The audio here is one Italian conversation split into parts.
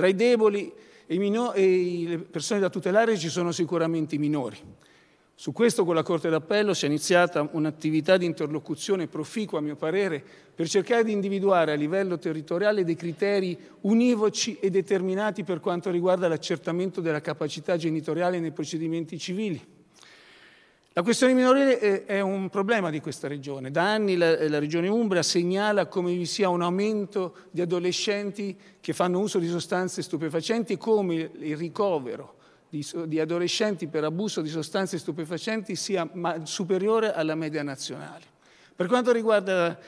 Tra i deboli e, mino- e le persone da tutelare ci sono sicuramente i minori. Su questo con la Corte d'Appello si è iniziata un'attività di interlocuzione proficua, a mio parere, per cercare di individuare a livello territoriale dei criteri univoci e determinati per quanto riguarda l'accertamento della capacità genitoriale nei procedimenti civili. La questione minorile è un problema di questa regione. Da anni la, la, regione Umbria segnala come vi sia un aumento di adolescenti che fanno uso di sostanze stupefacenti e come il ricovero di, di, adolescenti per abuso di sostanze stupefacenti sia ma, superiore alla media nazionale. Per quanto riguarda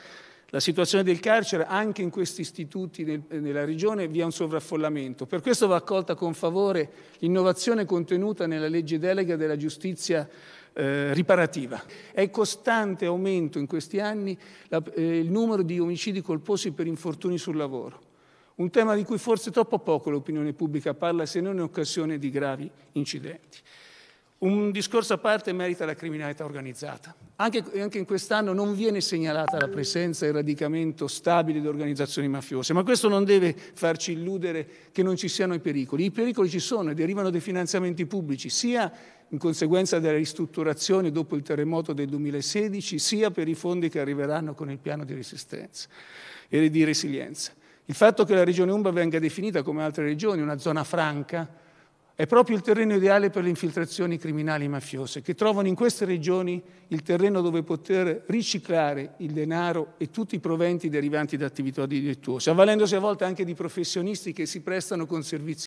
la situazione del carcere, anche in questi istituti nel, nella regione, vi è un sovraffollamento. Per questo va accolta con favore l'innovazione contenuta nella legge delega della giustizia eh, riparativa. È costante aumento in questi anni la, eh, il numero di omicidi colposi per infortuni sul lavoro. Un tema di cui forse troppo poco l'opinione pubblica parla se non in occasione di gravi incidenti. Un discorso a parte merita la criminalità organizzata. Anche, anche in quest'anno non viene segnalata la presenza e il radicamento stabile di organizzazioni mafiose, ma questo non deve farci illudere che non ci siano i pericoli. I pericoli ci sono e derivano dai finanziamenti pubblici, sia in conseguenza della ristrutturazione dopo il terremoto del 2016, sia per i fondi che arriveranno con il piano di resistenza e di resilienza. Il fatto che la regione Umba venga definita, come altre regioni, una zona franca, è proprio il terreno ideale per le infiltrazioni criminali mafiose, che trovano in queste regioni il terreno dove poter riciclare il denaro e tutti i proventi derivanti da attività delittuose, avvalendosi a volte anche di professionisti che si prestano con servizi